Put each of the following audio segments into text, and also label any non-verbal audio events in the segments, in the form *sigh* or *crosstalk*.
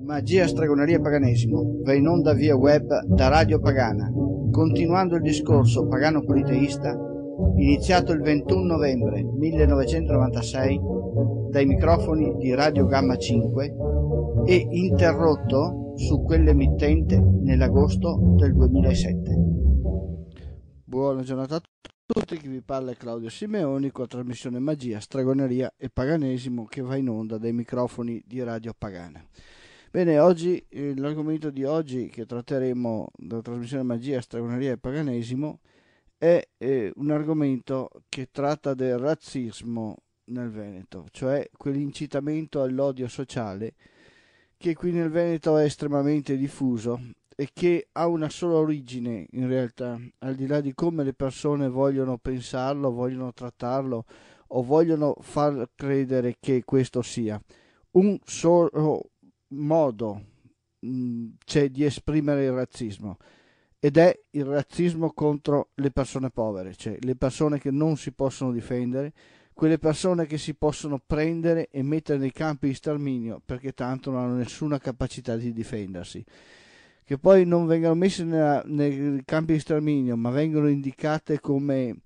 Magia, stregoneria e paganesimo va in onda via web da Radio Pagana, continuando il discorso pagano-politeista iniziato il 21 novembre 1996 dai microfoni di Radio Gamma 5 e interrotto su quell'emittente nell'agosto del 2007. Buona giornata a tutti, chi vi parla è Claudio Simeoni con la trasmissione Magia, Stregoneria e Paganesimo che va in onda dai microfoni di Radio Pagana. Bene, oggi eh, l'argomento di oggi che tratteremo dalla trasmissione Magia, Stragoneria e Paganesimo è eh, un argomento che tratta del razzismo nel Veneto, cioè quell'incitamento all'odio sociale che qui nel Veneto è estremamente diffuso e che ha una sola origine in realtà, al di là di come le persone vogliono pensarlo, vogliono trattarlo o vogliono far credere che questo sia. Un solo modo mm, c'è di esprimere il razzismo ed è il razzismo contro le persone povere, cioè le persone che non si possono difendere, quelle persone che si possono prendere e mettere nei campi di sterminio perché tanto non hanno nessuna capacità di difendersi. Che poi non vengano messe nella, nei campi di sterminio, ma vengono indicate come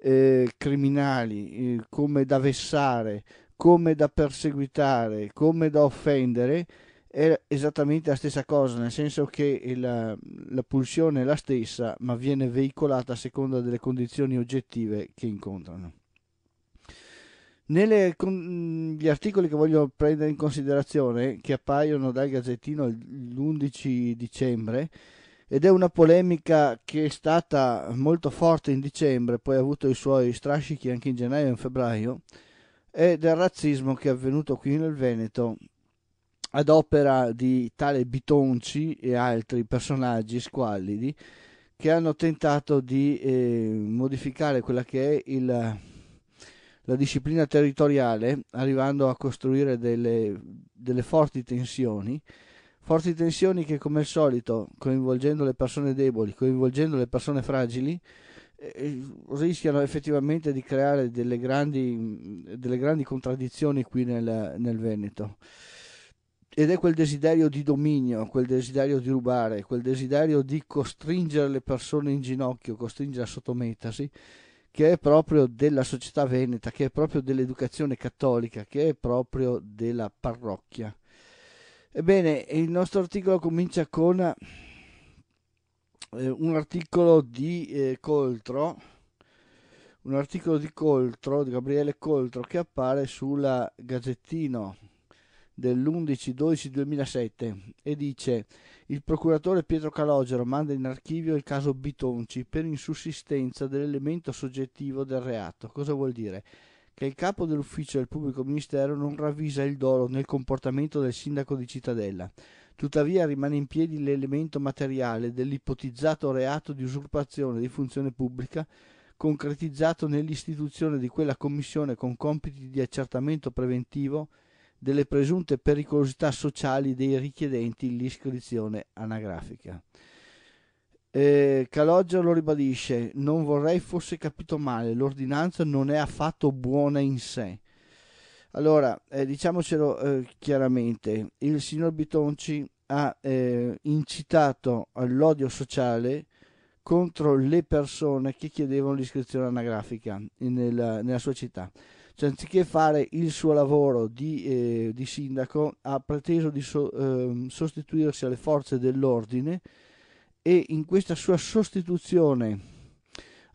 eh, criminali, eh, come da vessare, come da perseguitare, come da offendere, è esattamente la stessa cosa, nel senso che la, la pulsione è la stessa, ma viene veicolata a seconda delle condizioni oggettive che incontrano. Negli articoli che voglio prendere in considerazione, che appaiono dal Gazzettino l'11 dicembre, ed è una polemica che è stata molto forte in dicembre, poi ha avuto i suoi strascichi anche in gennaio e in febbraio, e del razzismo che è avvenuto qui nel Veneto ad opera di tale Bitonci e altri personaggi squallidi che hanno tentato di eh, modificare quella che è il, la disciplina territoriale arrivando a costruire delle, delle forti tensioni forti tensioni che come al solito coinvolgendo le persone deboli coinvolgendo le persone fragili eh, eh, rischiano effettivamente di creare delle grandi, delle grandi contraddizioni qui nel, nel, Veneto. Ed è quel desiderio di dominio, quel desiderio di rubare, quel desiderio di costringere le persone in ginocchio, costringere a sottomettersi, che è proprio della società veneta, che è proprio dell'educazione cattolica, che è proprio della parrocchia. Ebbene, il nostro articolo comincia con eh, un articolo di eh, Coltro, un articolo di Coltro, di Gabriele Coltro, che appare sulla Gazzettino dell'11-12-2007 e dice il procuratore Pietro Calogero manda in archivio il caso Bitonci per insussistenza dell'elemento soggettivo del reato. Cosa vuol dire? Che il capo dell'ufficio del pubblico ministero non ravvisa il dolo nel comportamento del sindaco di Cittadella, Tuttavia rimane in piedi l'elemento materiale dell'ipotizzato reato di usurpazione di funzione pubblica concretizzato nell'istituzione di quella commissione con compiti di accertamento preventivo delle presunte pericolosità sociali dei richiedenti l'iscrizione anagrafica. Eh, Calogero lo ribadisce, non vorrei fosse capito male, l'ordinanza non è affatto buona in sé, allora, eh, diciamocelo eh, chiaramente, il signor Bitonci ha eh, incitato all'odio sociale contro le persone che chiedevano l'iscrizione anagrafica nella, nella sua città. Cioè, anziché fare il suo lavoro di, eh, di sindaco, ha preteso di so, eh, sostituirsi alle forze dell'ordine e in questa sua sostituzione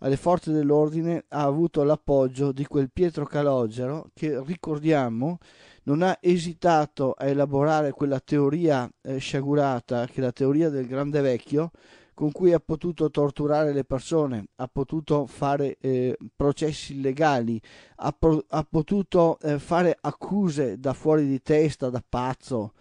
alle forze dell'ordine ha avuto l'appoggio di quel Pietro Calogero che, ricordiamo, non ha esitato a elaborare quella teoria eh, sciagurata che è la teoria del grande vecchio con cui ha potuto torturare le persone, ha potuto fare eh, processi illegali, ha, pro- ha potuto eh, fare accuse da fuori di testa, da pazzo,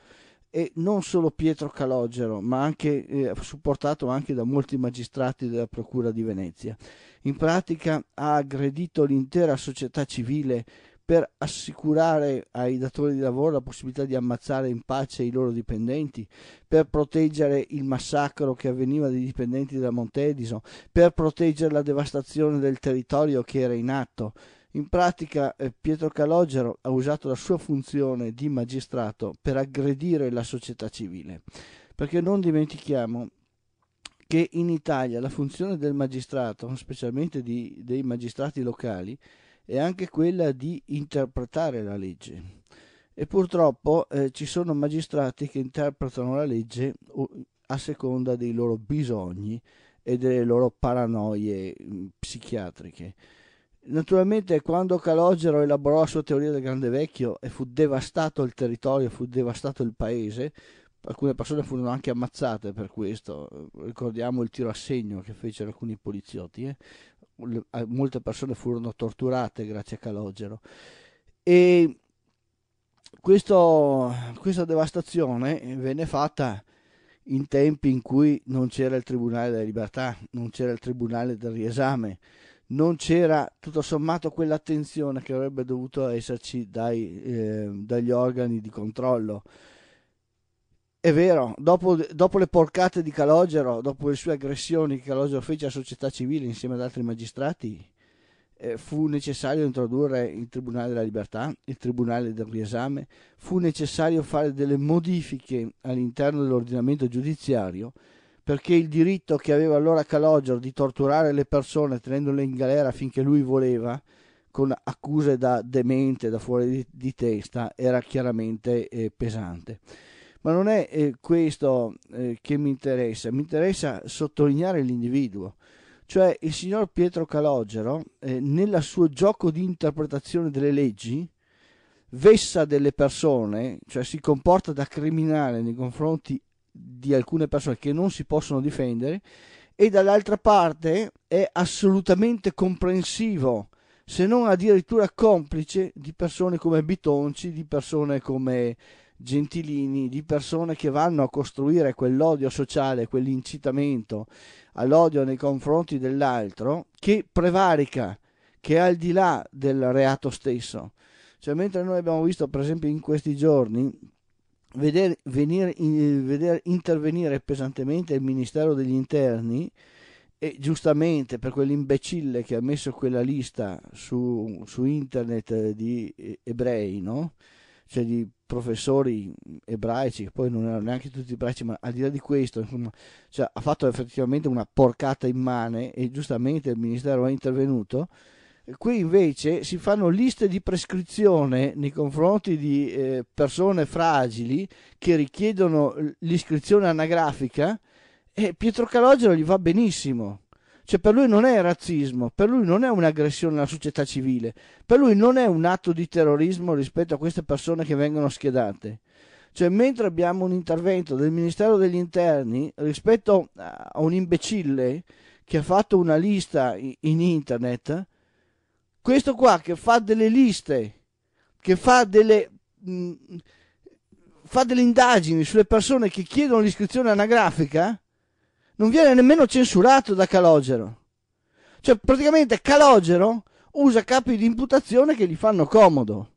e non solo Pietro Calogero, ma anche eh, supportato anche da molti magistrati della Procura di Venezia. In pratica ha aggredito l'intera società civile per assicurare ai datori di lavoro la possibilità di ammazzare in pace i loro dipendenti, per proteggere il massacro che avveniva dei dipendenti della Montedison, per proteggere la devastazione del territorio che era in atto. In pratica eh, Pietro Calogero ha usato la sua funzione di magistrato per aggredire la società civile, perché non dimentichiamo che in Italia la funzione del magistrato, specialmente di, dei magistrati locali, è anche quella di interpretare la legge. E purtroppo eh, ci sono magistrati che interpretano la legge a seconda dei loro bisogni e delle loro paranoie mm, psichiatriche Naturalmente quando Calogero elaborò la sua teoria del grande vecchio e fu devastato il territorio, fu devastato il paese, alcune persone furono anche ammazzate per questo, ricordiamo il tiro a segno che fecero alcuni poliziotti, eh? molte persone furono torturate grazie a Calogero. E questo, questa devastazione venne fatta in tempi in cui non c'era il Tribunale della Libertà, non c'era il Tribunale del Riesame, non c'era tutto sommato quell'attenzione che avrebbe dovuto esserci dai, eh, dagli organi di controllo. È vero, dopo, dopo, le porcate di Calogero, dopo le sue aggressioni che Calogero fece alla società civile insieme ad altri magistrati, eh, fu necessario introdurre il Tribunale della Libertà, il Tribunale del Riesame, fu necessario fare delle modifiche all'interno dell'ordinamento giudiziario perché il diritto che aveva allora Calogero di torturare le persone tenendole in galera finché lui voleva, con accuse da demente, da fuori di, di testa, era chiaramente eh, pesante. Ma non è eh, questo eh, che mi interessa, mi interessa sottolineare l'individuo. Cioè il signor Pietro Calogero, eh, nel suo gioco di interpretazione delle leggi, vessa delle persone, cioè si comporta da criminale nei confronti di alcune persone che non si possono difendere e dall'altra parte è assolutamente comprensivo se non addirittura complice di persone come Bitonci, di persone come Gentilini, di persone che vanno a costruire quell'odio sociale, quell'incitamento all'odio nei confronti dell'altro che prevarica, che è al di là del reato stesso. Cioè, mentre noi abbiamo visto, per esempio, in questi giorni vedere, venire, eh, veder intervenire pesantemente il Ministero degli Interni e giustamente per quell'imbecille che ha messo quella lista su, su internet eh, di eh, ebrei, no? cioè di professori ebraici, che poi non erano neanche tutti ebraici, ma al di là di questo, insomma, cioè, ha fatto effettivamente una porcata immane e giustamente il Ministero è intervenuto Qui invece si fanno liste di prescrizione nei confronti di eh, persone fragili che richiedono l'iscrizione anagrafica e Pietro Calogero gli va benissimo. Cioè per lui non è razzismo, per lui non è un'aggressione alla società civile, per lui non è un atto di terrorismo rispetto a queste persone che vengono schedate. Cioè mentre abbiamo un intervento del Ministero degli Interni rispetto a un imbecille che ha fatto una lista in internet, questo qua che fa delle liste, che fa delle, mh, mm, fa delle indagini sulle persone che chiedono l'iscrizione anagrafica, non viene nemmeno censurato da Calogero. Cioè, praticamente Calogero usa capi di imputazione che gli fanno comodo.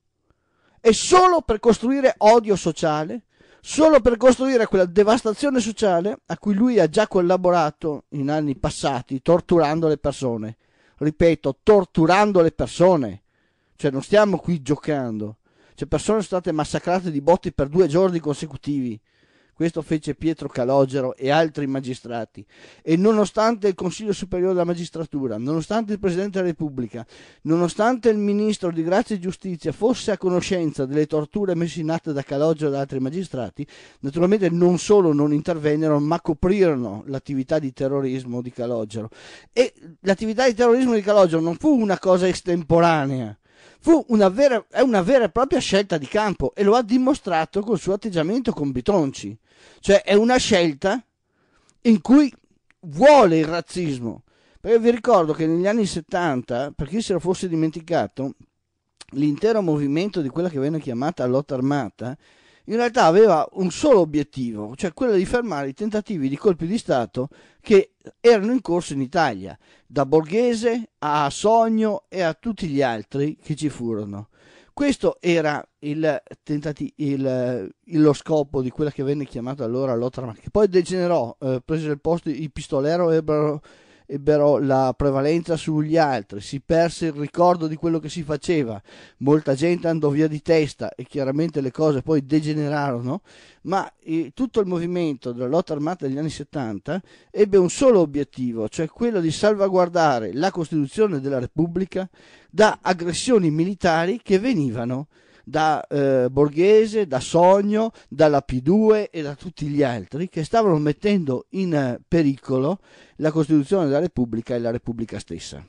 E solo per costruire odio sociale, solo per costruire quella devastazione sociale a cui lui ha già collaborato in anni passati, torturando le persone ripeto, torturando le persone. Cioè non stiamo qui giocando. Cioè persone sono state massacrate di botti per due giorni consecutivi. Questo fece Pietro Calogero e altri magistrati. E nonostante il Consiglio Superiore della Magistratura, nonostante il Presidente della Repubblica, nonostante il Ministro di Grazia e Giustizia fosse a conoscenza delle torture messe in atto da Calogero e da altri magistrati, naturalmente non solo non intervennero, ma coprirono l'attività di terrorismo di Calogero. E l'attività di terrorismo di Calogero non fu una cosa estemporanea una vera, è una vera e propria scelta di campo e lo ha dimostrato col suo atteggiamento con Bitonci. Cioè è una scelta in cui vuole il razzismo. Perché vi ricordo che negli anni 70, per chi se lo fosse dimenticato, l'intero movimento di quella che venne chiamata lotta armata in realtà aveva un solo obiettivo, cioè quello di fermare i tentativi di colpi di Stato che erano in corso in Italia, da Borghese a Sogno e a tutti gli altri che ci furono. Questo era il tentati- il, lo scopo di quella che venne chiamata allora Lotta Armata, che poi degenerò, eh, prese il posto i pistolero ebbero ebbero la prevalenza sugli altri, si perse il ricordo di quello che si faceva, molta gente andò via di testa e chiaramente le cose poi degenerarono, ma eh, tutto il movimento della lotta armata degli anni 70 ebbe un solo obiettivo, cioè quello di salvaguardare la Costituzione della Repubblica da aggressioni militari che venivano da eh, Borghese, da Sogno, dalla P2 e da tutti gli altri che stavano mettendo in eh, pericolo la Costituzione della Repubblica e la Repubblica stessa.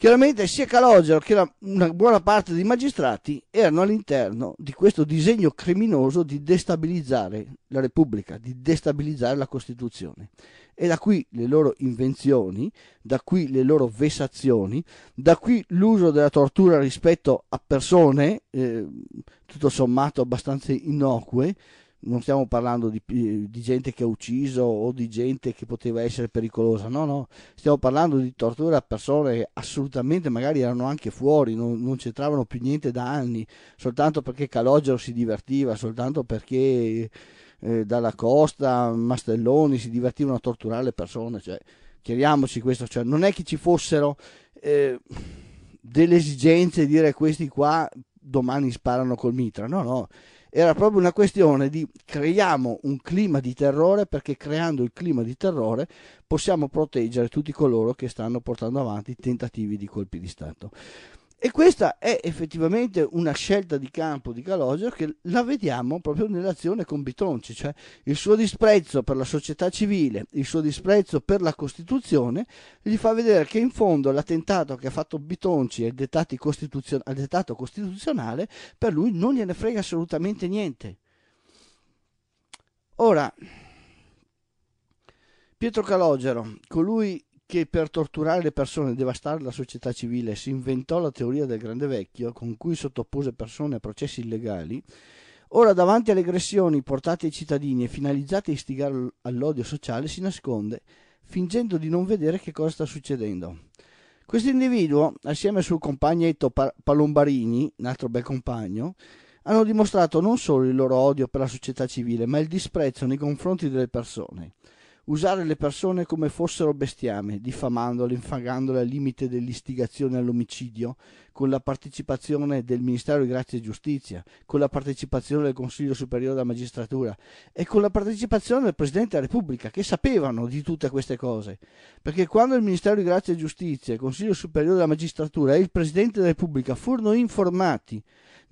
Chiaramente sia Calogero che una buona parte dei magistrati erano all'interno di questo disegno criminoso di destabilizzare la Repubblica, di destabilizzare la Costituzione. E da qui le loro invenzioni, da qui le loro vessazioni, da qui l'uso della tortura rispetto a persone, eh, tutto sommato abbastanza innocue, non stiamo parlando di, di, gente che ha ucciso o di gente che poteva essere pericolosa, no, no, stiamo parlando di tortura a persone che assolutamente magari erano anche fuori, non, non c'entravano più niente da anni, soltanto perché Calogero si divertiva, soltanto perché eh, dalla costa Mastelloni si divertivano a torturare le persone, cioè, chiariamoci questo, cioè, non è che ci fossero eh, delle esigenze di dire questi qua domani sparano col mitra, no, no era proprio una questione di creiamo un clima di terrore perché creando il clima di terrore possiamo proteggere tutti coloro che stanno portando avanti tentativi di colpi di Stato. E questa è effettivamente una scelta di campo di Calogero che la vediamo proprio nell'azione con Bitonci, cioè il suo disprezzo per la società civile, il suo disprezzo per la Costituzione, gli fa vedere che in fondo l'attentato che ha fatto Bitonci al dettato, costituzion- dettato costituzionale per lui non gliene frega assolutamente niente. Ora, Pietro Calogero, colui che per torturare le persone e devastare la società civile si inventò la teoria del grande vecchio con cui sottopose persone a processi illegali, ora davanti alle aggressioni portate ai cittadini e finalizzate a istigare all'odio sociale si nasconde, fingendo di non vedere che cosa sta succedendo. Questo individuo, assieme al suo compagnetto Palombarini, un altro bel compagno, hanno dimostrato non solo il loro odio per la società civile, ma il disprezzo nei confronti delle persone usare le persone come fossero bestiame, diffamandole, infangandole al limite dell'istigazione all'omicidio, con la partecipazione del Ministero di Grazia e Giustizia, con la partecipazione del Consiglio Superiore della Magistratura e con la partecipazione del Presidente della Repubblica, che sapevano di tutte queste cose. Perché quando il Ministero di Grazia e Giustizia, il Consiglio Superiore della Magistratura e il Presidente della Repubblica furono informati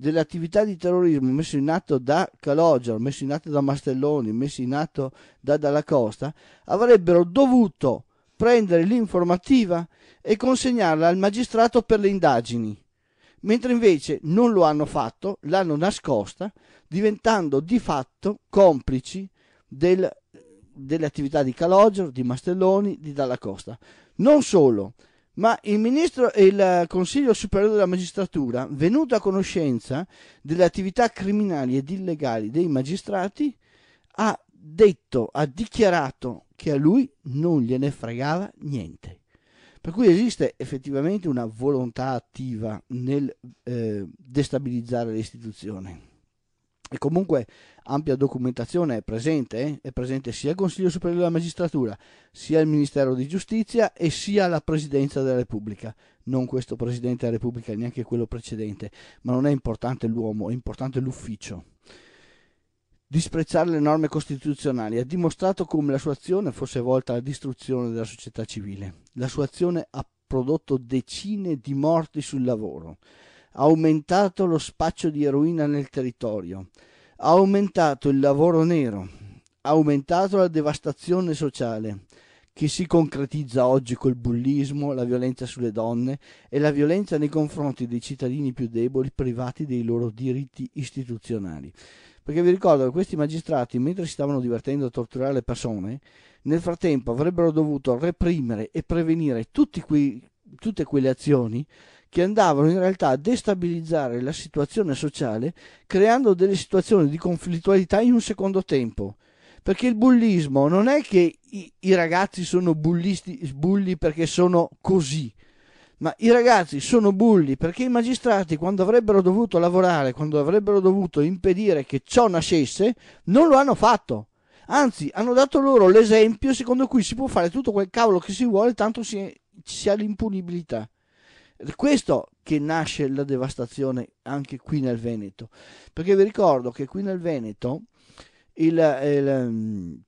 delle attività di terrorismo messe in atto da Calogero, messe in atto da Mastelloni, messe in atto da Dalla Costa, avrebbero dovuto prendere l'informativa e consegnarla al magistrato per le indagini, mentre invece non lo hanno fatto, l'hanno nascosta, diventando di fatto complici del, delle attività di Calogero, di Mastelloni, di Dalla Costa. Non solo, ma il ministro e il Consiglio Superiore della Magistratura, venuto a conoscenza delle attività criminali ed illegali dei magistrati, ha detto, ha dichiarato che a lui non gliene fregava niente. Per cui esiste effettivamente una volontà attiva nel eh, destabilizzare l'istituzione. E comunque ampia documentazione è presente, eh? è presente sia il Consiglio Superiore della Magistratura, sia il Ministero di Giustizia e sia la Presidenza della Repubblica. Non questo Presidente della Repubblica, neanche quello precedente, ma non è importante l'uomo, è importante l'ufficio. Disprezzare le norme costituzionali ha dimostrato come la sua azione fosse volta alla distruzione della società civile. La sua azione ha prodotto decine di morti sul lavoro ha aumentato lo spaccio di eroina nel territorio, ha aumentato il lavoro nero, ha aumentato la devastazione sociale che si concretizza oggi col bullismo, la violenza sulle donne e la violenza nei confronti dei cittadini più deboli privati dei loro diritti istituzionali. Perché vi ricordo che questi magistrati, mentre si stavano divertendo a torturare le persone, nel frattempo avrebbero dovuto reprimere e prevenire tutti quei, tutte quelle azioni che andavano in realtà a destabilizzare la situazione sociale creando delle situazioni di conflittualità in un secondo tempo. Perché il bullismo non è che i, i ragazzi sono bullisti, bulli perché sono così, ma i ragazzi sono bulli perché i magistrati quando avrebbero dovuto lavorare, quando avrebbero dovuto impedire che ciò nascesse, non lo hanno fatto. Anzi, hanno dato loro l'esempio secondo cui si può fare tutto quel cavolo che si vuole, tanto si, si ha l'impunibilità. È questo che nasce la devastazione anche qui nel Veneto, perché vi ricordo che qui nel Veneto il, il, ehm,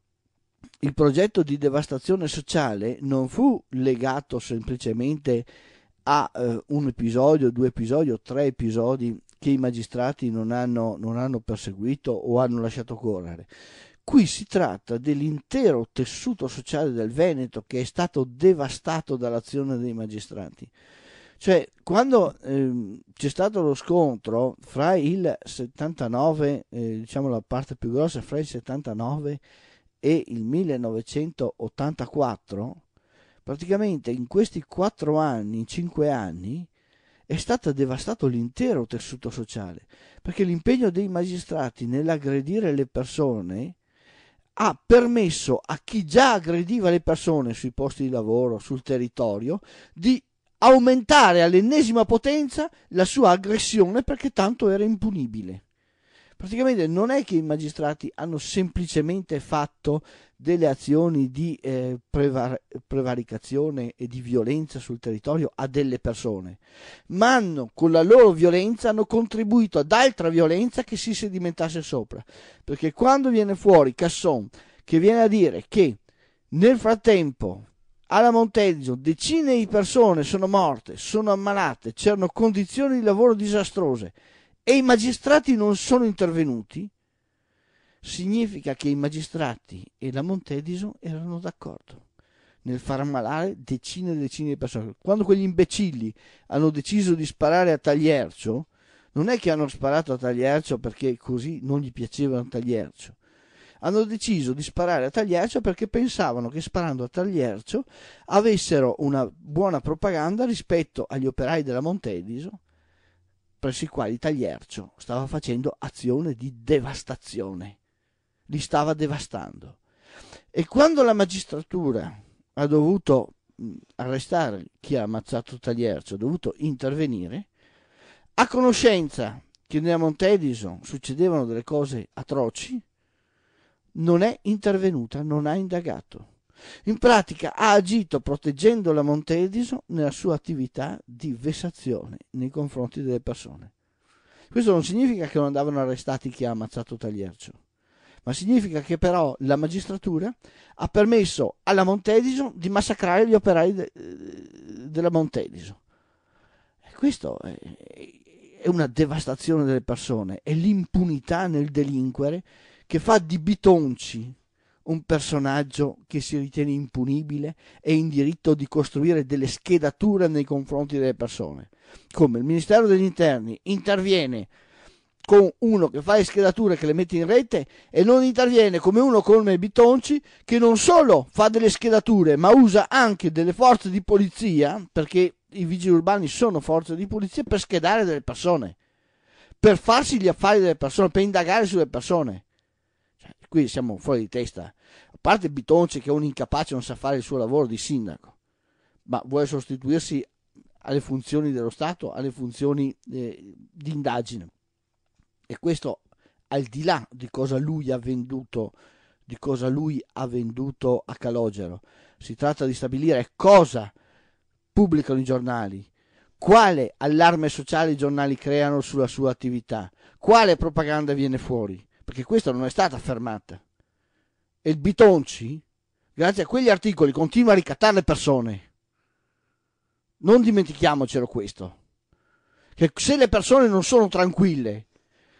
il progetto di devastazione sociale non fu legato semplicemente a eh, un episodio, due episodi o tre episodi che i magistrati non hanno, non hanno perseguito o hanno lasciato correre. Qui si tratta dell'intero tessuto sociale del Veneto che è stato devastato dall'azione dei magistrati. Cioè, quando ehm, c'è stato lo scontro fra il 79, eh, diciamo la parte più grossa, fra il 79 e il 1984, praticamente in questi quattro anni, in cinque anni, è stato devastato l'intero tessuto sociale, perché l'impegno dei magistrati nell'aggredire le persone ha permesso a chi già aggrediva le persone sui posti di lavoro, sul territorio, di aumentare all'ennesima potenza la sua aggressione perché tanto era impunibile. Praticamente non è che i magistrati hanno semplicemente fatto delle azioni di eh, prevar- prevaricazione e di violenza sul territorio a delle persone, ma hanno con la loro violenza hanno contribuito ad altra violenza che si sedimentasse sopra. Perché quando viene fuori Casson che viene a dire che nel frattempo alla Monteggio decine di persone sono morte, sono ammalate, c'erano condizioni di lavoro disastrose e i magistrati non sono intervenuti, significa che i magistrati e la Montedison erano d'accordo nel far ammalare decine e decine di persone. Quando quegli imbecilli hanno deciso di sparare a Tagliercio, non è che hanno sparato a Tagliercio perché così non gli piaceva Tagliercio, hanno deciso di sparare a Tagliercio perché pensavano che sparando a Tagliercio avessero una buona propaganda rispetto agli operai della Montediso presso i quali Tagliercio stava facendo azione di devastazione, li stava devastando. E quando la magistratura ha dovuto arrestare chi ha ammazzato Tagliercio, ha dovuto intervenire, a conoscenza che nella Montediso succedevano delle cose atroci, non è intervenuta, non ha indagato. In pratica ha agito proteggendo la Montediso nella sua attività di vessazione nei confronti delle persone. Questo non significa che non andavano arrestati chi ha ammazzato Tagliercio, ma significa che però la magistratura ha permesso alla Montediso di massacrare gli operai de- eh, della Montediso. E questo è, è una devastazione delle persone, è l'impunità nel delinquere che fa di Bitonci un personaggio che si ritiene impunibile e in diritto di costruire delle schedature nei confronti delle persone. Come il Ministero degli Interni interviene con uno che fa le schedature che le mette in rete e non interviene come uno come Bitonci che non solo fa delle schedature ma usa anche delle forze di polizia perché i vigili urbani sono forze di polizia per schedare delle persone per farsi gli affari delle persone per indagare sulle persone qui siamo fuori di testa. A parte Bitonce che è un incapace, non sa fare il suo lavoro di sindaco, ma vuole sostituirsi alle funzioni dello Stato, alle funzioni eh, di indagine. E questo al di là di cosa lui ha venduto, di cosa lui ha venduto a Calogero. Si tratta di stabilire cosa pubblicano i giornali, quale allarme sociale i giornali creano sulla sua attività, quale propaganda viene fuori perché questa non è stata affermata. E il Bitonci, grazie a quegli articoli, continua a ricattare le persone. Non dimentichiamocelo questo. Che se le persone non sono tranquille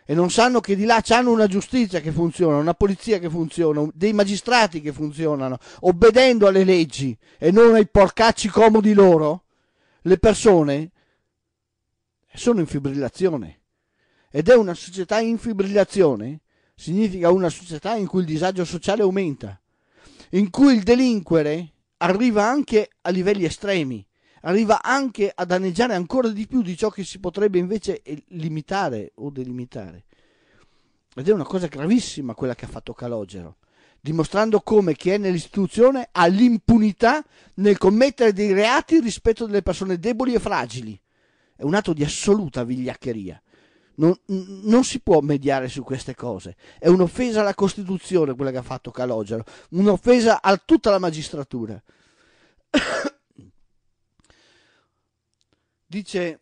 e non sanno che di là hanno una giustizia che funziona, una polizia che funziona, dei magistrati che funzionano, obbedendo alle leggi e non ai porcacci comodi loro, le persone sono in fibrillazione. Ed è una società in fibrillazione significa una società in cui il disagio sociale aumenta, in cui il delinquere arriva anche a livelli estremi, arriva anche a danneggiare ancora di più di ciò che si potrebbe invece limitare o delimitare. Ed è una cosa gravissima quella che ha fatto Calogero, dimostrando come chi è nell'istituzione ha l'impunità nel commettere dei reati rispetto delle persone deboli e fragili. È un atto di assoluta vigliaccheria. Non, non, si può mediare su queste cose. È un'offesa alla Costituzione quella che ha fatto Calogero, un'offesa a tutta la magistratura. *coughs* Dice,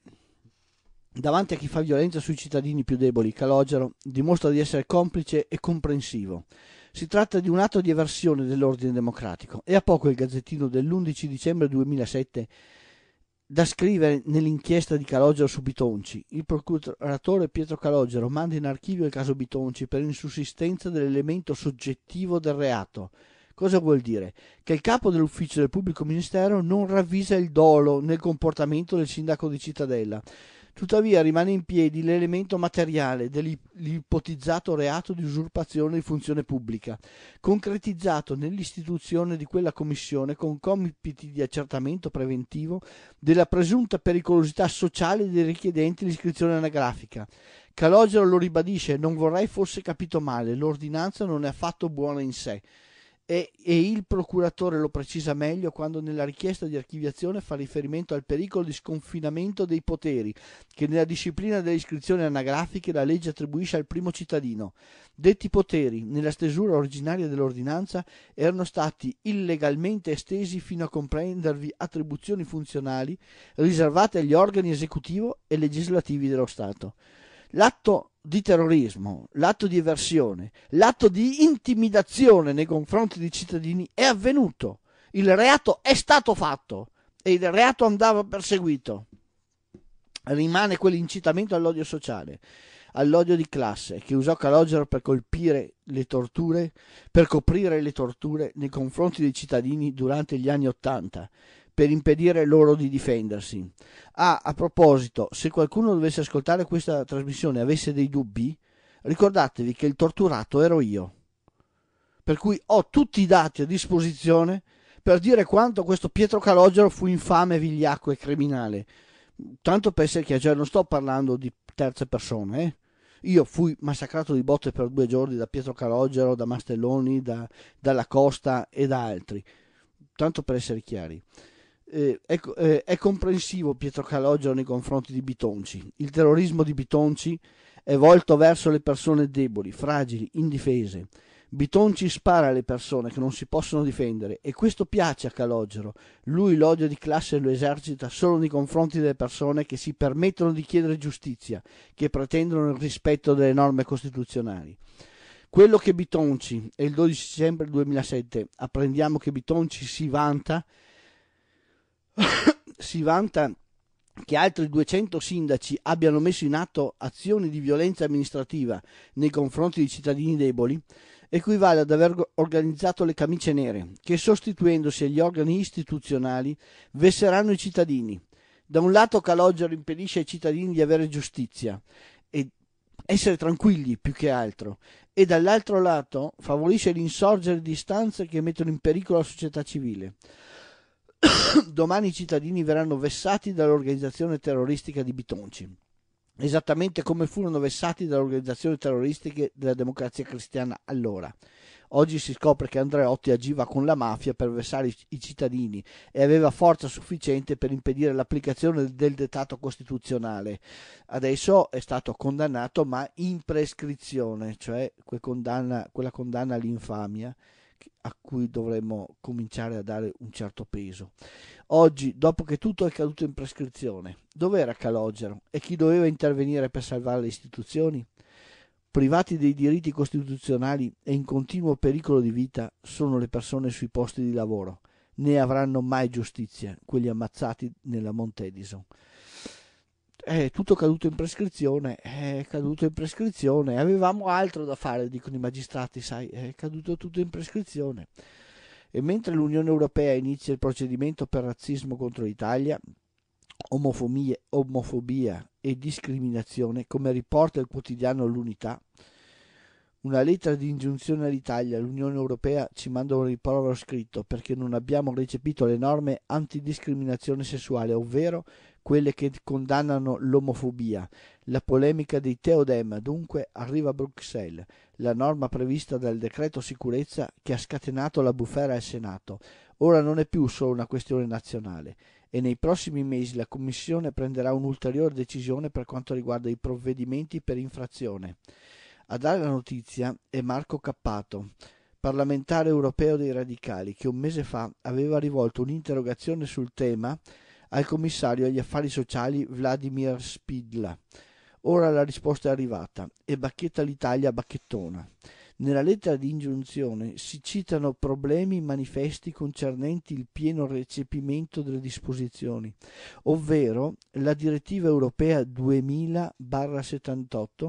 davanti a chi fa violenza sui cittadini più deboli, Calogero dimostra di essere complice e comprensivo. Si tratta di un atto di avversione dell'ordine democratico e a poco il gazzettino dell'11 dicembre 2007 da scrivere nell'inchiesta di Calogero su Bitonci, il procuratore Pietro Calogero manda in archivio il caso Bitonci per insussistenza dell'elemento soggettivo del reato. Cosa vuol dire? Che il capo dell'ufficio del pubblico ministero non ravvisa il dolo nel comportamento del sindaco di Cittadella. Tuttavia rimane in piedi l'elemento materiale dell'ipotizzato reato di usurpazione di funzione pubblica, concretizzato nell'istituzione di quella commissione con compiti di accertamento preventivo della presunta pericolosità sociale dei richiedenti l'iscrizione anagrafica. Calogero lo ribadisce, non vorrei fosse capito male, l'ordinanza non è affatto buona in sé e, e, il procuratore lo precisa meglio quando nella richiesta di archiviazione fa riferimento al pericolo di sconfinamento dei poteri che nella disciplina delle iscrizioni anagrafiche la legge attribuisce al primo cittadino. Detti poteri, nella stesura originaria dell'ordinanza, erano stati illegalmente estesi fino a comprendervi attribuzioni funzionali riservate agli organi esecutivo e legislativi dello Stato. L'atto di terrorismo, l'atto di eversione, l'atto di intimidazione nei confronti di cittadini è avvenuto, il reato è stato fatto e il reato andava perseguito. Rimane quell'incitamento all'odio sociale, all'odio di classe che usò Calogero per colpire le torture, per coprire le torture nei confronti dei cittadini durante gli anni Ottanta per impedire loro di difendersi. Ah, a proposito, se qualcuno dovesse ascoltare questa trasmissione e avesse dei dubbi, ricordatevi che il torturato ero io. Per cui ho tutti i dati a disposizione per dire quanto questo Pietro Calogero fu infame, vigliacco e criminale. Tanto per essere chiaro, cioè, non sto parlando di terze persone, eh? Io fui massacrato di botte per due giorni da Pietro Calogero, da Mastelloni, da, dalla Costa e da altri. Tanto per essere chiari. Eh, è, eh, è, comprensivo Pietro Calogero nei confronti di Bitonci. Il terrorismo di Bitonci è volto verso le persone deboli, fragili, indifese. Bitonci spara alle persone che non si possono difendere e questo piace a Calogero. Lui l'odio di classe lo esercita solo nei confronti delle persone che si permettono di chiedere giustizia, che pretendono il rispetto delle norme costituzionali. Quello che Bitonci, e il 12 dicembre 2007 apprendiamo che Bitonci si vanta, *coughs* si vanta che altri 200 sindaci abbiano messo in atto azioni di violenza amministrativa nei confronti di cittadini deboli, equivale ad aver organizzato le camicie nere, che sostituendosi agli organi istituzionali vesseranno i cittadini. Da un lato Calogero impedisce ai cittadini di avere giustizia e essere tranquilli più che altro, e dall'altro lato favorisce l'insorgere di istanze che mettono in pericolo la società civile. *coughs* Domani i cittadini verranno vessati dall'organizzazione terroristica di Bitonci, esattamente come furono vessati dall'organizzazione terroristica della democrazia cristiana allora. Oggi si scopre che Andreotti agiva con la mafia per vessare i cittadini e aveva forza sufficiente per impedire l'applicazione del dettato costituzionale. Adesso è stato condannato ma in prescrizione, cioè quella condanna all'infamia a cui dovremmo cominciare a dare un certo peso. Oggi, dopo che tutto è caduto in prescrizione, dov'era Calogero e chi doveva intervenire per salvare le istituzioni? Privati dei diritti costituzionali e in continuo pericolo di vita sono le persone sui posti di lavoro. Ne avranno mai giustizia quelli ammazzati nella Montedison è tutto caduto in prescrizione, è caduto in prescrizione, avevamo altro da fare, dicono i magistrati, sai, è caduto tutto in prescrizione. E mentre l'Unione Europea inizia il procedimento per razzismo contro l'Italia, omofobia e discriminazione, come riporta il quotidiano L'Unità, una lettera di ingiunzione all'Italia, l'Unione Europea ci manda un riprovero scritto perché non abbiamo recepito le norme antidiscriminazione sessuale, ovvero quelle che condannano l'omofobia. La polemica dei Teodem dunque arriva a Bruxelles, la norma prevista dal decreto sicurezza che ha scatenato la bufera al Senato. Ora non è più solo una questione nazionale e nei prossimi mesi la Commissione prenderà un'ulteriore decisione per quanto riguarda i provvedimenti per infrazione. A dare la notizia è Marco Cappato, parlamentare europeo dei radicali, che un mese fa aveva rivolto un'interrogazione sul tema al commissario agli affari sociali Vladimir Spidla. Ora la risposta è arrivata e bacchetta l'Italia bacchettona. Nella lettera di ingiunzione si citano problemi manifesti concernenti il pieno recepimento delle disposizioni, ovvero la direttiva europea 2000-78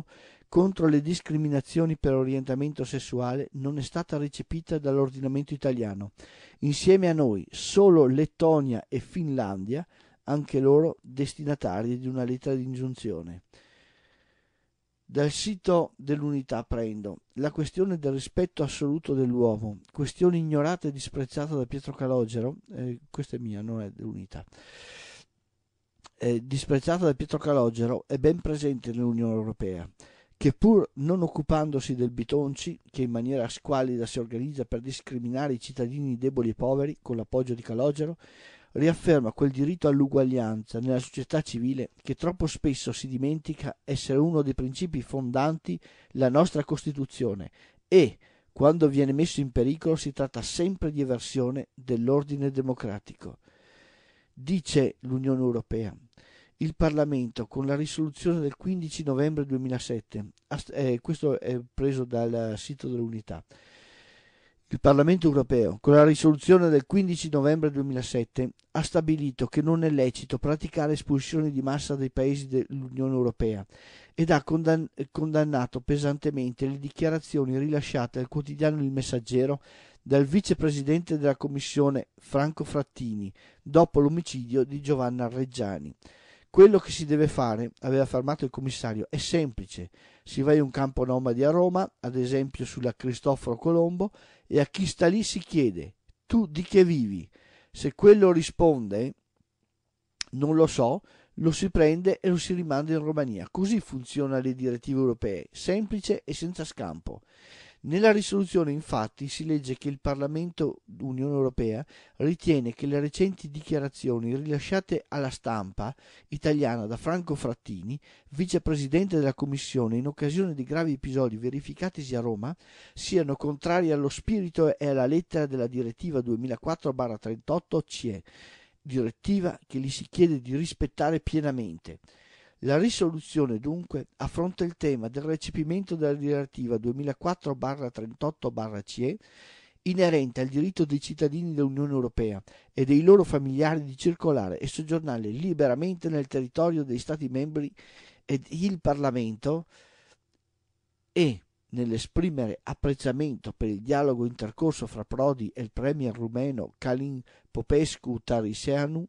contro le discriminazioni per orientamento sessuale non è stata recepita dall'ordinamento italiano. Insieme a noi solo Lettonia e Finlandia, anche loro destinatari di una lettera di ingiunzione. Dal sito dell'unità prendo la questione del rispetto assoluto dell'uomo, questione ignorata e disprezzata da Pietro Calogero, eh, questa è mia, non è dell'unità, eh, disprezzata da Pietro Calogero è ben presente nell'Unione Europea che pur non occupandosi del Bitonci, che in maniera squallida si organizza per discriminare i cittadini deboli e poveri con l'appoggio di Calogero, riafferma quel diritto all'uguaglianza nella società civile che troppo spesso si dimentica essere uno dei principi fondanti la nostra Costituzione e, quando viene messo in pericolo, si tratta sempre di eversione dell'ordine democratico. Dice l'Unione Europea il Parlamento con la risoluzione del 15 novembre 2007, eh, questo è preso dal sito dell'Unità, il Parlamento europeo con la risoluzione del 15 novembre 2007 ha stabilito che non è lecito praticare espulsioni di massa dai paesi dell'Unione europea ed ha condannato pesantemente le dichiarazioni rilasciate al quotidiano Il Messaggero dal vicepresidente della Commissione Franco Frattini dopo l'omicidio di Giovanna Reggiani. Quello che si deve fare, aveva affermato il commissario, è semplice. Si va in un campo nomadi a Roma, ad esempio sulla Cristoforo Colombo, e a chi sta lì si chiede tu di che vivi? Se quello risponde non lo so, lo si prende e lo si rimanda in Romania. Così funzionano le direttive europee, semplice e senza scampo. Nella risoluzione infatti si legge che il Parlamento Unione Europea ritiene che le recenti dichiarazioni rilasciate alla stampa italiana da Franco Frattini, vicepresidente della Commissione, in occasione di gravi episodi verificatisi a Roma, siano contrarie allo spirito e alla lettera della direttiva 2004-38 CE, direttiva che gli si chiede di rispettare pienamente. La risoluzione dunque affronta il tema del recepimento della direttiva 2004/38/CE inerente al diritto dei cittadini dell'Unione Europea e dei loro familiari di circolare e soggiornare liberamente nel territorio dei Stati membri ed il Parlamento e nell'esprimere apprezzamento per il dialogo intercorso fra Prodi e il premier rumeno Kalin Popescu Tariseanu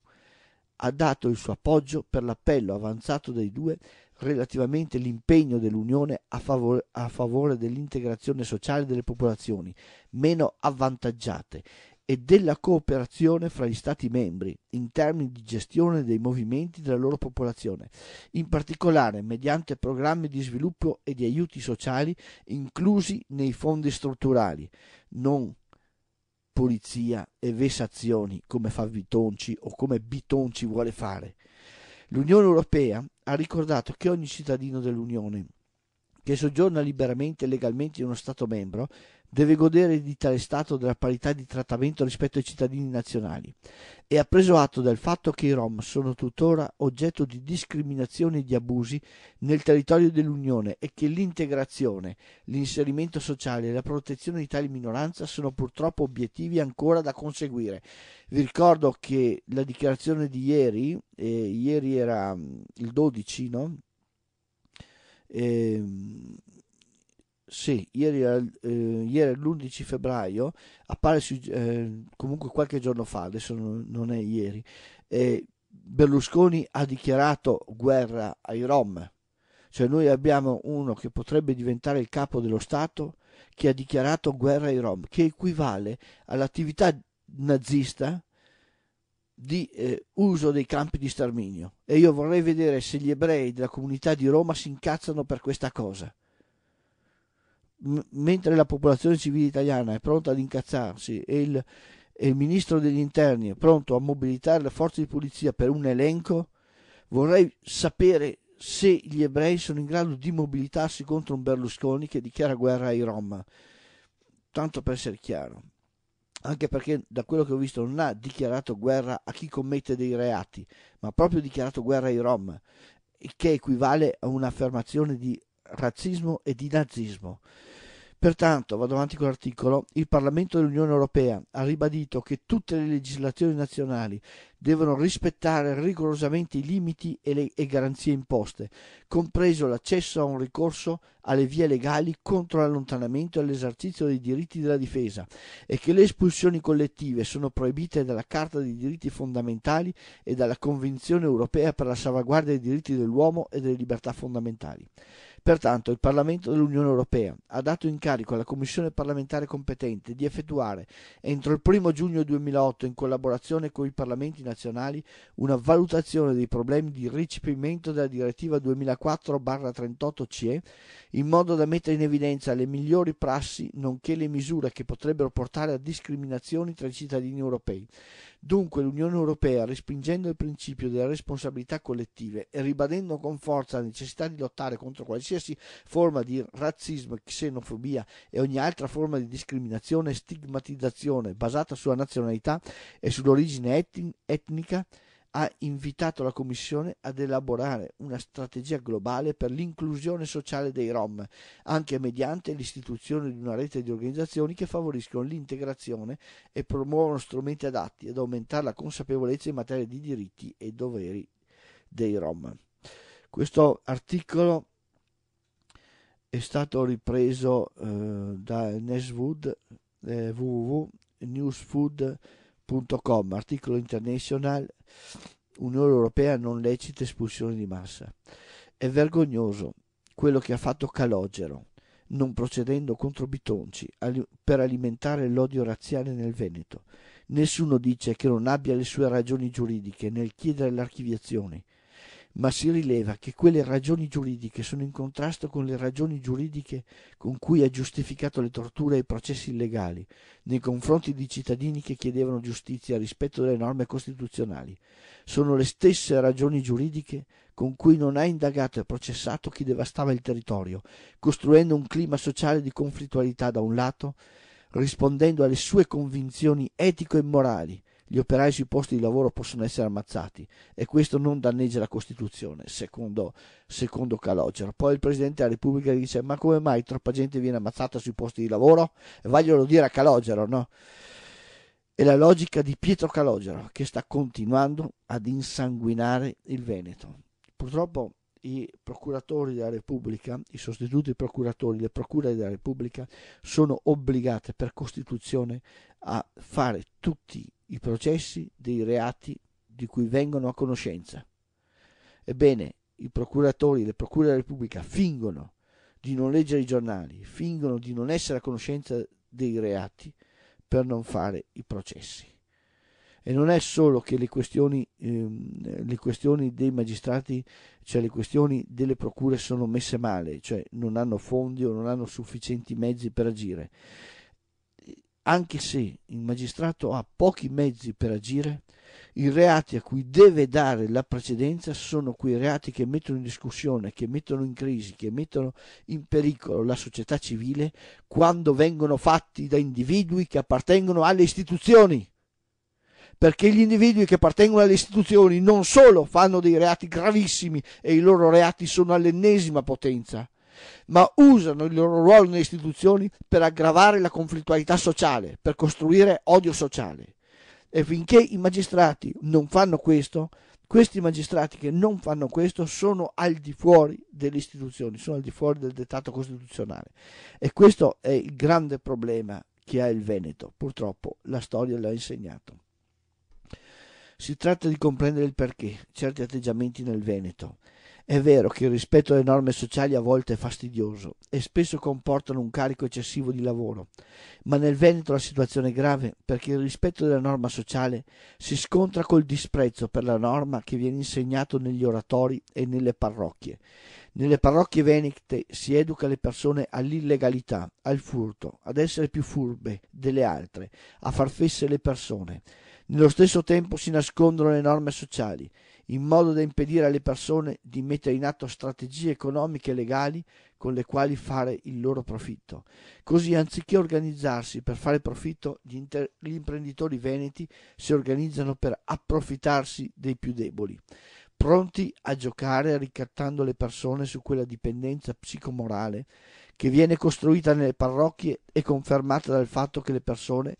ha dato il suo appoggio per l'appello avanzato dai due relativamente all'impegno dell'Unione a favore, a favore dell'integrazione sociale delle popolazioni meno avvantaggiate e della cooperazione fra gli Stati membri in termini di gestione dei movimenti della loro popolazione, in particolare mediante programmi di sviluppo e di aiuti sociali inclusi nei fondi strutturali, non polizia e vessazioni come fa Bitonci o come Bitonci vuole fare. L'Unione Europea ha ricordato che ogni cittadino dell'Unione che soggiorna liberamente e legalmente in uno Stato membro deve godere di tale Stato della parità di trattamento rispetto ai cittadini nazionali e ha preso atto del fatto che i Rom sono tuttora oggetto di discriminazioni e di abusi nel territorio dell'Unione e che l'integrazione, l'inserimento sociale e la protezione di tali minoranze sono purtroppo obiettivi ancora da conseguire. Vi ricordo che la dichiarazione di ieri, eh, ieri era mm, il 12, no? Eh, sì, ieri, eh, ieri l'11 febbraio, appare su, eh, comunque qualche giorno fa, adesso non, non è ieri, eh, Berlusconi ha dichiarato guerra ai Rom. Cioè noi abbiamo uno che potrebbe diventare il capo dello Stato che ha dichiarato guerra ai Rom, che equivale all'attività nazista di eh, uso dei campi di sterminio e io vorrei vedere se gli ebrei della comunità di Roma si incazzano per questa cosa. M- mentre la popolazione civile italiana è pronta ad incazzarsi e il, e il ministro degli interni è pronto a mobilitare le forze di polizia per un elenco, vorrei sapere se gli ebrei sono in grado di mobilitarsi contro un Berlusconi che dichiara guerra ai Roma. Tanto per essere chiaro anche perché da quello che ho visto non ha dichiarato guerra a chi commette dei reati, ma ha proprio dichiarato guerra ai Rom, che equivale a un'affermazione di razzismo e di nazismo. Pertanto, vado avanti con l'articolo, il Parlamento dell'Unione Europea ha ribadito che tutte le legislazioni nazionali devono rispettare rigorosamente i limiti e le e garanzie imposte, compreso l'accesso a un ricorso alle vie legali contro l'allontanamento e l'esercizio dei diritti della difesa e che le espulsioni collettive sono proibite dalla Carta dei diritti fondamentali e dalla Convenzione europea per la salvaguardia dei diritti dell'uomo e delle libertà fondamentali. Pertanto il Parlamento dell'Unione Europea ha dato incarico alla Commissione parlamentare competente di effettuare entro il 1 giugno 2008 in collaborazione con i Parlamenti nazionali una valutazione dei problemi di ricepimento della direttiva 2004-38 CE in modo da mettere in evidenza le migliori prassi nonché le misure che potrebbero portare a discriminazioni tra i cittadini europei Dunque l'Unione Europea, respingendo il principio delle responsabilità collettive e ribadendo con forza la necessità di lottare contro qualsiasi forma di razzismo, xenofobia e ogni altra forma di discriminazione e stigmatizzazione basata sulla nazionalità e sull'origine etnica, ha invitato la Commissione ad elaborare una strategia globale per l'inclusione sociale dei Rom, anche mediante l'istituzione di una rete di organizzazioni che favoriscono l'integrazione e promuovono strumenti adatti ad aumentare la consapevolezza in materia di diritti e doveri dei Rom. Questo articolo è stato ripreso eh, da Neswood eh, www.newsfood.com Com, articolo international, Unione Europea non lecita espulsione di massa. È vergognoso quello che ha fatto Calogero, non procedendo contro Bitonci per alimentare l'odio razziale nel Veneto. Nessuno dice che non abbia le sue ragioni giuridiche nel chiedere l'archiviazione ma si rileva che quelle ragioni giuridiche sono in contrasto con le ragioni giuridiche con cui ha giustificato le torture e i processi illegali nei confronti di cittadini che chiedevano giustizia rispetto delle norme costituzionali. Sono le stesse ragioni giuridiche con cui non ha indagato e processato chi devastava il territorio, costruendo un clima sociale di conflittualità da un lato, rispondendo alle sue convinzioni etico e morali, gli operai sui posti di lavoro possono essere ammazzati e questo non danneggia la Costituzione, secondo, secondo Calogero. Poi il Presidente della Repubblica dice ma come mai troppa gente viene ammazzata sui posti di lavoro? E vaglielo dire a Calogero, no? È la logica di Pietro Calogero che sta continuando ad insanguinare il Veneto. Purtroppo i procuratori della Repubblica, i sostituti procuratori, le procure della Repubblica sono obbligate per Costituzione a fare tutti i i processi dei reati di cui vengono a conoscenza. Ebbene, i procuratori e le procure della Repubblica fingono di non leggere i giornali, fingono di non essere a conoscenza dei reati per non fare i processi. E non è solo che le questioni, ehm, le questioni dei magistrati, cioè le questioni delle procure sono messe male, cioè non hanno fondi o non hanno sufficienti mezzi per agire anche se il magistrato ha pochi mezzi per agire, i reati a cui deve dare la precedenza sono quei reati che mettono in discussione, che mettono in crisi, che mettono in pericolo la società civile quando vengono fatti da individui che appartengono alle istituzioni. Perché gli individui che appartengono alle istituzioni non solo fanno dei reati gravissimi e i loro reati sono all'ennesima potenza, ma usano il loro ruolo nelle istituzioni per aggravare la conflittualità sociale, per costruire odio sociale. E finché i magistrati non fanno questo, questi magistrati che non fanno questo sono al di fuori delle istituzioni, sono al di fuori del dettato costituzionale. E questo è il grande problema che ha il Veneto, purtroppo la storia l'ha insegnato. Si tratta di comprendere il perché certi atteggiamenti nel Veneto è vero che il rispetto delle norme sociali a volte è fastidioso e spesso comportano un carico eccessivo di lavoro, ma nel Veneto la situazione è grave perché il rispetto della norma sociale si scontra col disprezzo per la norma che viene insegnato negli oratori e nelle parrocchie. Nelle parrocchie venete si educa le persone all'illegalità, al furto, ad essere più furbe delle altre, a far fesse le persone. Nello stesso tempo si nascondono le norme sociali, in modo da impedire alle persone di mettere in atto strategie economiche e legali con le quali fare il loro profitto. Così, anziché organizzarsi per fare profitto, gli, inter- gli imprenditori veneti si organizzano per approfittarsi dei più deboli, pronti a giocare ricattando le persone su quella dipendenza psicomorale che viene costruita nelle parrocchie e confermata dal fatto che le persone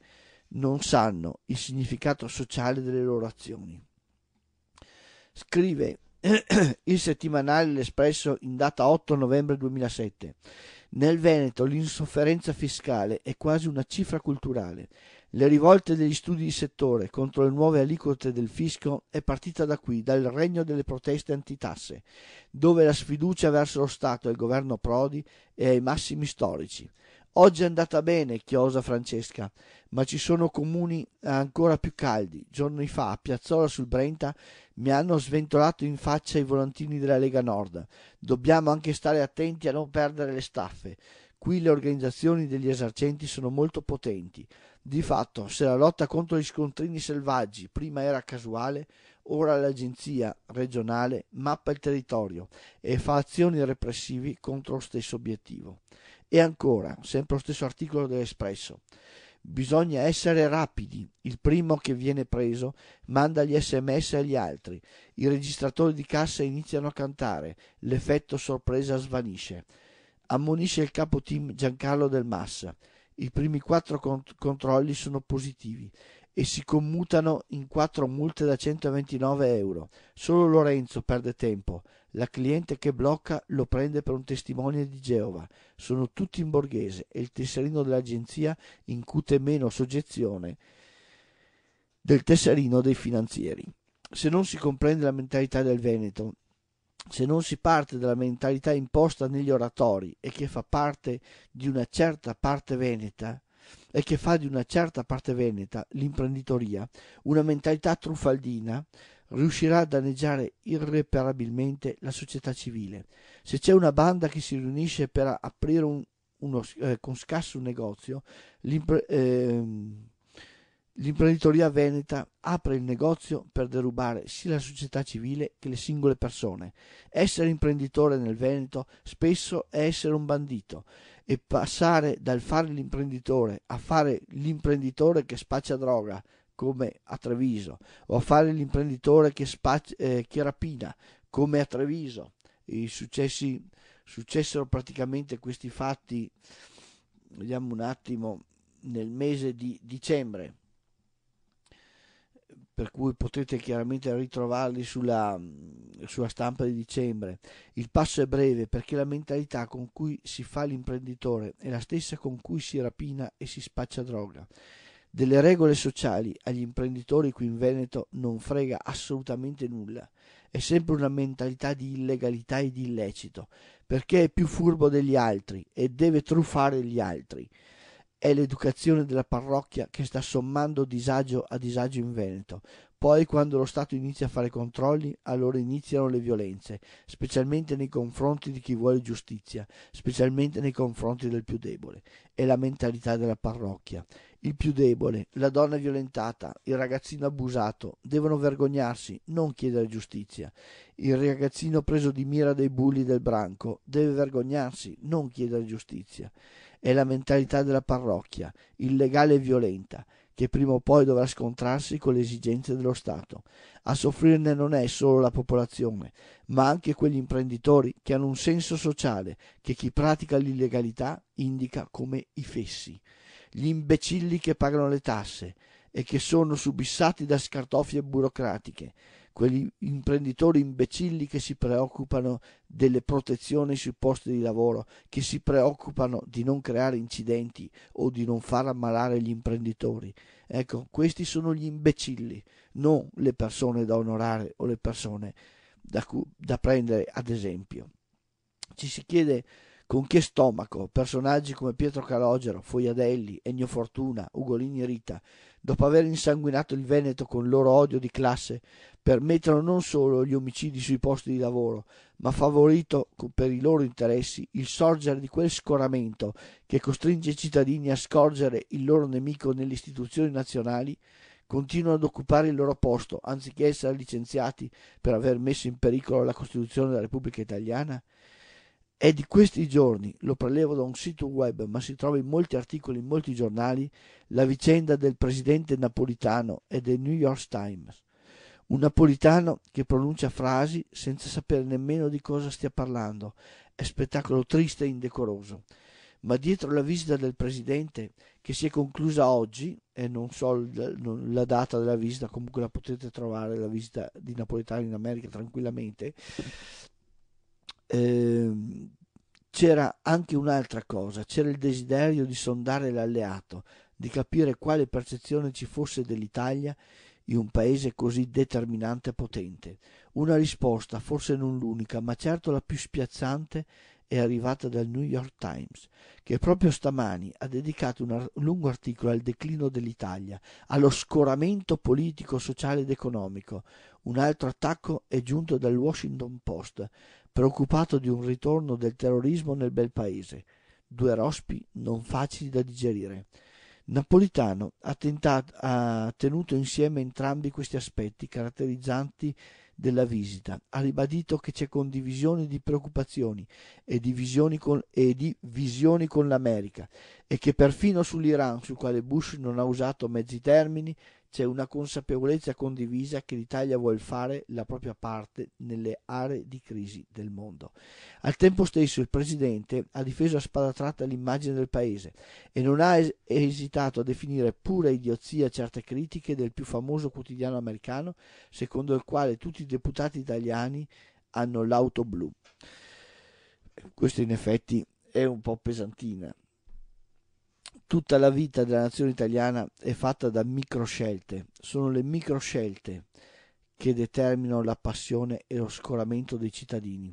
non sanno il significato sociale delle loro azioni. Scrive *clears throat* il settimanale L'Espresso in data 8 novembre 2007. Nel Veneto l'insofferenza fiscale è quasi una cifra culturale. Le rivolte degli studi di settore contro le nuove aliquote del fisco è partita da qui, dal regno delle proteste antitasse, dove la sfiducia verso lo Stato e il governo Prodi è ai massimi storici. Oggi è andata bene Chiosa Francesca, ma ci sono comuni ancora più caldi. Giorni fa a Piazzola sul Brenta mi hanno sventolato in faccia i volantini della Lega Nord. Dobbiamo anche stare attenti a non perdere le staffe. Qui le organizzazioni degli esercenti sono molto potenti. Di fatto, se la lotta contro gli scontrini selvaggi prima era casuale, ora l'agenzia regionale mappa il territorio e fa azioni repressive contro lo stesso obiettivo. E ancora, sempre lo stesso articolo dell'Espresso. Bisogna essere rapidi. Il primo che viene preso manda gli sms agli altri. I registratori di cassa iniziano a cantare. L'effetto sorpresa svanisce. Ammonisce il capo team Giancarlo Del Massa. I primi quattro cont- controlli sono positivi e si commutano in quattro multe da 129 euro. Solo Lorenzo perde tempo. La cliente che blocca lo prende per un testimone di Geova. Sono tutti in borghese e il tesserino dell'agenzia incute meno soggezione del tesserino dei finanzieri. Se non si comprende la mentalità del Veneto, se non si parte dalla mentalità imposta negli oratori e che fa parte di una certa parte veneta, e che fa di una certa parte veneta l'imprenditoria una mentalità truffaldina, riuscirà a danneggiare irreparabilmente la società civile. Se c'è una banda che si riunisce per aprire un, uno, eh, con scasso un negozio, l'impre, eh, l'imprenditoria veneta apre il negozio per derubare sia la società civile che le singole persone. Essere imprenditore nel Veneto spesso è essere un bandito e passare dal fare l'imprenditore a fare l'imprenditore che spaccia droga, come a Treviso, o a fare l'imprenditore che, spac- eh, che rapina, come a Treviso. I successi, successero praticamente questi fatti, vediamo un attimo, nel mese di dicembre, per cui potete chiaramente ritrovarli sulla, sulla stampa di dicembre. Il passo è breve perché la mentalità con cui si fa l'imprenditore è la stessa con cui si rapina e si spaccia droga delle regole sociali agli imprenditori qui in Veneto non frega assolutamente nulla. È sempre una mentalità di illegalità e di illecito, perché è più furbo degli altri e deve truffare gli altri. È l'educazione della parrocchia che sta sommando disagio a disagio in Veneto, poi quando lo Stato inizia a fare controlli, allora iniziano le violenze, specialmente nei confronti di chi vuole giustizia, specialmente nei confronti del più debole. È la mentalità della parrocchia. Il più debole, la donna violentata, il ragazzino abusato devono vergognarsi, non chiedere giustizia. Il ragazzino preso di mira dai bulli del branco deve vergognarsi, non chiedere giustizia. È la mentalità della parrocchia, illegale e violenta che prima o poi dovrà scontrarsi con le esigenze dello Stato. A soffrirne non è solo la popolazione, ma anche quegli imprenditori che hanno un senso sociale che chi pratica l'illegalità indica come i fessi, gli imbecilli che pagano le tasse e che sono subissati da scartofie burocratiche, quegli imprenditori imbecilli che si preoccupano delle protezioni sui posti di lavoro, che si preoccupano di non creare incidenti o di non far ammalare gli imprenditori. Ecco, questi sono gli imbecilli, non le persone da onorare o le persone da, cu- da prendere ad esempio. Ci si chiede con che stomaco personaggi come Pietro Calogero, Foiadelli, Ennio Fortuna, Ugolini Rita dopo aver insanguinato il Veneto con il loro odio di classe, permettono non solo gli omicidi sui posti di lavoro, ma favorito per i loro interessi il sorgere di quel scoramento che costringe i cittadini a scorgere il loro nemico nelle istituzioni nazionali, continuano ad occupare il loro posto anziché essere licenziati per aver messo in pericolo la Costituzione della Repubblica Italiana? È di questi giorni, lo prelevo da un sito web, ma si trova in molti articoli, in molti giornali, la vicenda del presidente napolitano e del New York Times. Un napolitano che pronuncia frasi senza sapere nemmeno di cosa stia parlando. È spettacolo triste e indecoroso. Ma dietro la visita del presidente, che si è conclusa oggi, e non so la data della visita, comunque la potete trovare la visita di napolitano in America tranquillamente, Ehm, c'era anche un'altra cosa, c'era il desiderio di sondare l'alleato, di capire quale percezione ci fosse dell'Italia in un paese così determinante e potente. Una risposta, forse non l'unica, ma certo la più spiazzante, è arrivata dal New York Times, che proprio stamani ha dedicato un lungo articolo al declino dell'Italia, allo scoramento politico, sociale ed economico. Un altro attacco è giunto dal Washington Post, preoccupato di un ritorno del terrorismo nel bel paese, due rospi non facili da digerire. Napolitano ha, tentato, ha tenuto insieme entrambi questi aspetti caratterizzanti della visita, ha ribadito che c'è condivisione di preoccupazioni e di, con, e di visioni con l'America e che perfino sull'Iran, sul quale Bush non ha usato mezzi termini, c'è una consapevolezza condivisa che l'Italia vuole fare la propria parte nelle aree di crisi del mondo. Al tempo stesso il Presidente ha difeso a spada tratta l'immagine del Paese e non ha es- esitato a definire pura idiozia certe critiche del più famoso quotidiano americano secondo il quale tutti i deputati italiani hanno l'auto blu. Questo in effetti è un po' pesantina Tutta la vita della nazione italiana è fatta da microscelte, sono le microscelte che determinano la passione e lo scoramento dei cittadini.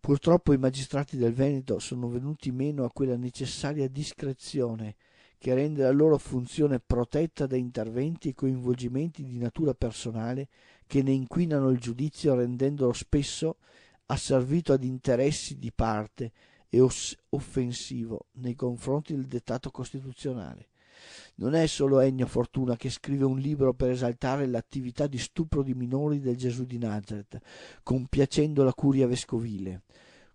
Purtroppo i magistrati del Veneto sono venuti meno a quella necessaria discrezione che rende la loro funzione protetta da interventi e coinvolgimenti di natura personale che ne inquinano il giudizio rendendolo spesso asservito ad interessi di parte e offensivo nei confronti del dettato costituzionale. Non è solo Ennio Fortuna che scrive un libro per esaltare l'attività di stupro di minori del Gesù di Nazareth, compiacendo la curia vescovile.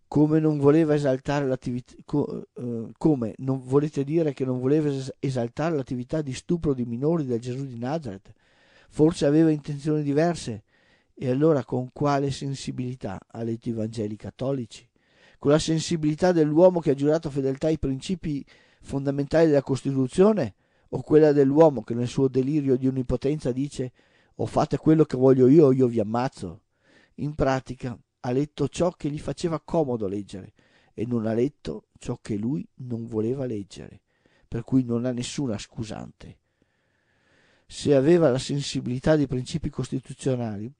Come non voleva esaltare l'attività co, eh, come non volete dire che non voleva esaltare l'attività di stupro di minori del Gesù di Nazareth? Forse aveva intenzioni diverse? E allora con quale sensibilità ha letto i Vangeli cattolici? con la sensibilità dell'uomo che ha giurato fedeltà ai principi fondamentali della Costituzione o quella dell'uomo che nel suo delirio di onnipotenza dice o fate quello che voglio io o io vi ammazzo? In pratica ha letto ciò che gli faceva comodo leggere e non ha letto ciò che lui non voleva leggere, per cui non ha nessuna scusante. Se aveva la sensibilità dei principi costituzionali,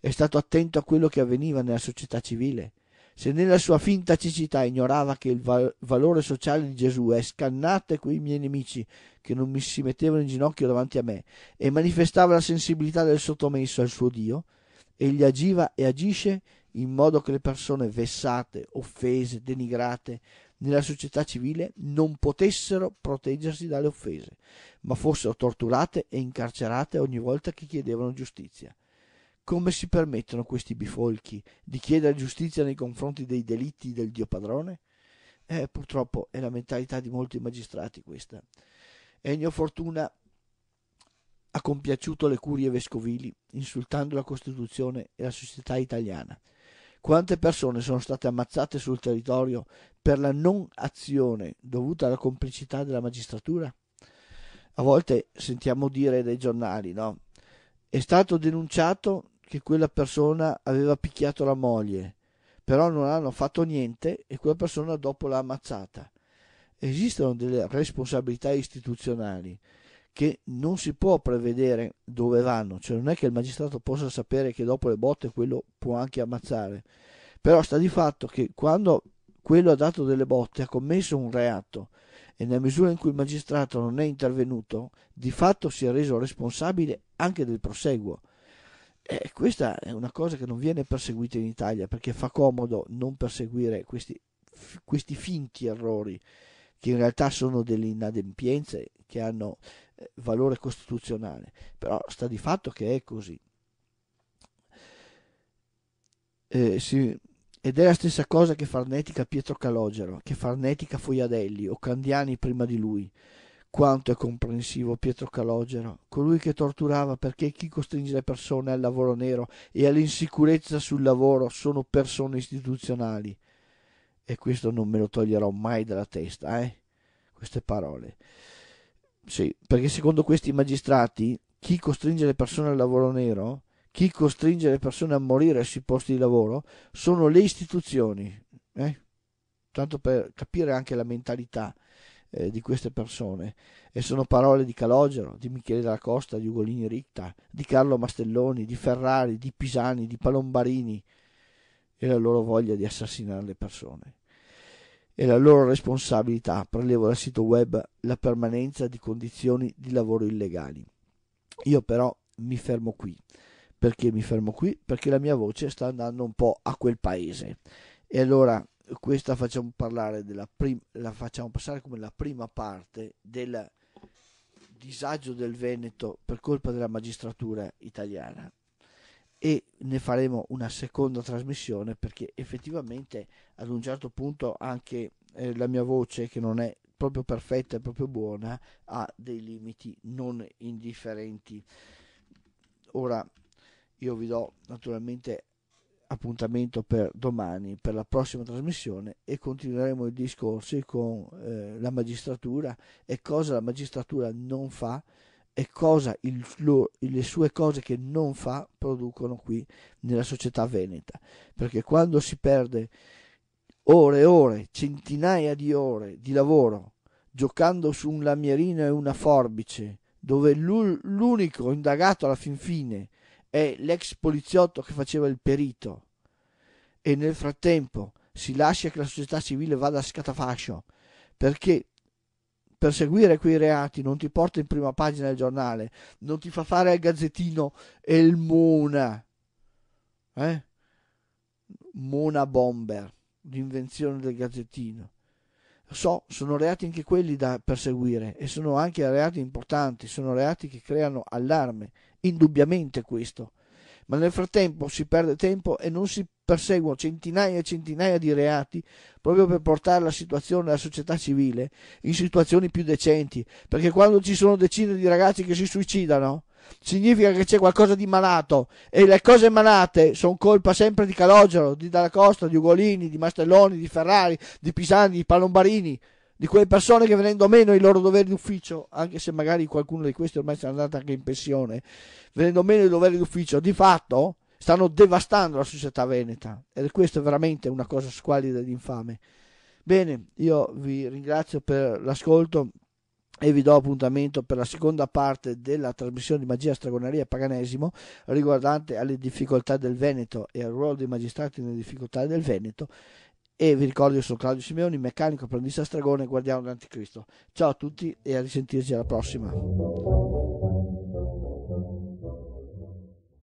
è stato attento a quello che avveniva nella società civile, se nella sua finta cecità ignorava che il valore sociale di Gesù è scannate quei miei nemici che non mi si mettevano in ginocchio davanti a me e manifestava la sensibilità del sottomesso al suo Dio, egli agiva e agisce in modo che le persone vessate, offese, denigrate nella società civile non potessero proteggersi dalle offese, ma fossero torturate e incarcerate ogni volta che chiedevano giustizia. Come si permettono questi bifolchi di chiedere giustizia nei confronti dei delitti del Dio padrone? Eh, purtroppo è la mentalità di molti magistrati questa. Ennio Fortuna ha compiaciuto le curie vescovili, insultando la Costituzione e la società italiana. Quante persone sono state ammazzate sul territorio per la non azione dovuta alla complicità della magistratura? A volte sentiamo dire dai giornali, no? È stato denunciato che quella persona aveva picchiato la moglie, però non hanno fatto niente e quella persona dopo l'ha ammazzata. Esistono delle responsabilità istituzionali che non si può prevedere dove vanno, cioè non è che il magistrato possa sapere che dopo le botte quello può anche ammazzare, però sta di fatto che quando quello ha dato delle botte ha commesso un reato e nella misura in cui il magistrato non è intervenuto, di fatto si è reso responsabile anche del proseguo. E eh, questa è una cosa che non viene perseguita in Italia perché fa comodo non perseguire questi, questi finti errori che in realtà sono delle inadempienze che hanno eh, valore costituzionale, però sta di fatto che è così. Eh, sì. Ed è la stessa cosa che farnetica Pietro Calogero, che farnetica Fogliadelli o Candiani prima di lui. Quanto è comprensivo Pietro Calogero, colui che torturava perché chi costringe le persone al lavoro nero e all'insicurezza sul lavoro sono persone istituzionali. E questo non me lo toglierò mai dalla testa, eh? Queste parole. Sì, perché secondo questi magistrati chi costringe le persone al lavoro nero, chi costringe le persone a morire sui posti di lavoro, sono le istituzioni. Eh? Tanto per capire anche la mentalità eh, di queste persone e sono parole di Calogero, di Michele della Costa, di Ugolini Ricta, di Carlo Mastelloni, di Ferrari, di Pisani, di Palombarini e la loro voglia di assassinare le persone e la loro responsabilità, prelevo dal sito web, la permanenza di condizioni di lavoro illegali. Io però mi fermo qui. Perché mi fermo qui? Perché la mia voce sta andando un po' a quel paese. E allora questa facciamo parlare della prim- la facciamo passare come la prima parte del disagio del Veneto per colpa della magistratura italiana e ne faremo una seconda trasmissione perché effettivamente ad un certo punto anche eh, la mia voce che non è proprio perfetta e proprio buona ha dei limiti non indifferenti ora io vi do naturalmente appuntamento per domani, per la prossima trasmissione e continueremo i discorsi con eh, la magistratura e cosa la magistratura non fa e cosa il, lo, le sue cose che non fa producono qui nella società veneta. Perché quando si perde ore e ore, centinaia di ore di lavoro giocando su un lamierino e una forbice, dove l'unico indagato alla fin fine è l'ex poliziotto che faceva il perito e nel frattempo si lascia che la società civile vada a scatafascio perché perseguire quei reati non ti porta in prima pagina del giornale, non ti fa fare al gazzettino il Mona, eh? Mona Bomber, l'invenzione del gazzettino. So, sono reati anche quelli da perseguire e sono anche reati importanti, sono reati che creano allarme indubbiamente questo. Ma nel frattempo si perde tempo e non si perseguono centinaia e centinaia di reati proprio per portare la situazione della società civile in situazioni più decenti, perché quando ci sono decine di ragazzi che si suicidano, significa che c'è qualcosa di malato e le cose malate sono colpa sempre di Calogero, di Dalla Costa, di Ugolini, di Mastelloni, di Ferrari, di Pisani, di Palombarini di quelle persone che venendo meno ai loro doveri d'ufficio, anche se magari qualcuno di questi ormai è andato anche in pensione, venendo meno ai doveri d'ufficio, di fatto stanno devastando la società veneta e questa è veramente una cosa squallida ed infame. Bene, io vi ringrazio per l'ascolto e vi do appuntamento per la seconda parte della trasmissione di magia, stragoneria e paganesimo riguardante alle difficoltà del Veneto e al ruolo dei magistrati nelle difficoltà del Veneto e vi ricordo io sono Claudio Simeoni, meccanico, apprendista stragone, guardiano dell'anticristo. Ciao a tutti e a risentirci alla prossima.